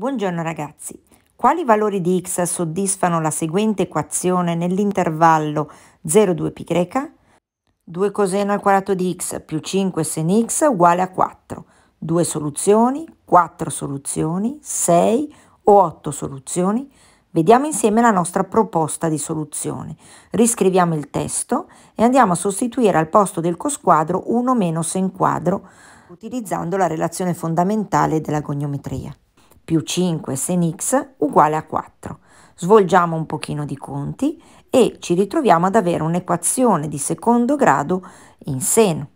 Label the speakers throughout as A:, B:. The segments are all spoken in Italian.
A: Buongiorno ragazzi. Quali valori di x soddisfano la seguente equazione nell'intervallo 0,2π? 2 coseno al quadrato di x più 5 sen x uguale a 4. Due soluzioni, 4 soluzioni, 6 o 8 soluzioni. Vediamo insieme la nostra proposta di soluzione. Riscriviamo il testo e andiamo a sostituire al posto del cosquadro 1 meno sen quadro utilizzando la relazione fondamentale della goniometria più 5 sen x uguale a 4. Svolgiamo un pochino di conti e ci ritroviamo ad avere un'equazione di secondo grado in seno.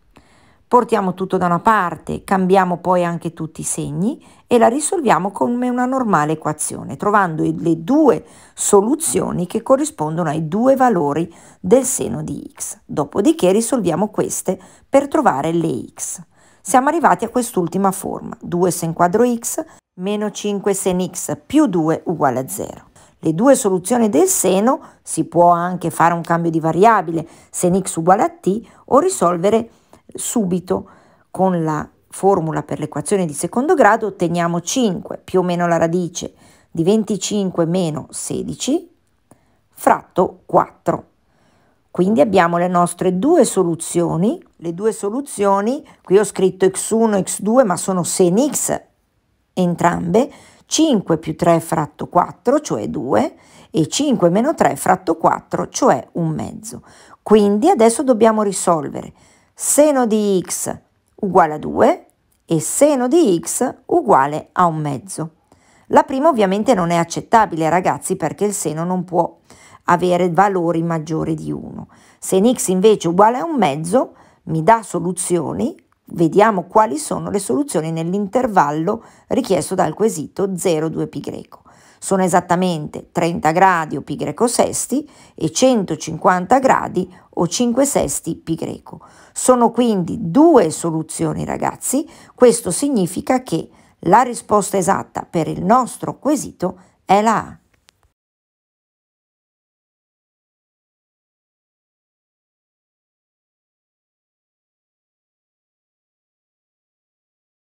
A: Portiamo tutto da una parte, cambiamo poi anche tutti i segni e la risolviamo come una normale equazione, trovando le due soluzioni che corrispondono ai due valori del seno di x. Dopodiché risolviamo queste per trovare le x. Siamo arrivati a quest'ultima forma, 2 sen quadro x meno 5 sen x più 2 uguale a 0. Le due soluzioni del seno si può anche fare un cambio di variabile sen x uguale a t o risolvere subito con la formula per l'equazione di secondo grado otteniamo 5 più o meno la radice di 25 meno 16 fratto 4. Quindi abbiamo le nostre due soluzioni, le due soluzioni, qui ho scritto x1, x2, ma sono sen x entrambe 5 più 3 fratto 4, cioè 2, e 5 meno 3 fratto 4, cioè un mezzo. Quindi adesso dobbiamo risolvere seno di x uguale a 2 e seno di x uguale a un mezzo. La prima ovviamente non è accettabile ragazzi perché il seno non può avere valori maggiori di 1. Se in x invece è uguale a un mezzo mi dà soluzioni Vediamo quali sono le soluzioni nell'intervallo richiesto dal quesito 0,2π. Sono esattamente 30 gradi o π sesti e 150 gradi o 5 sesti π. Sono quindi due soluzioni ragazzi, questo significa che la risposta esatta per il nostro quesito è la A.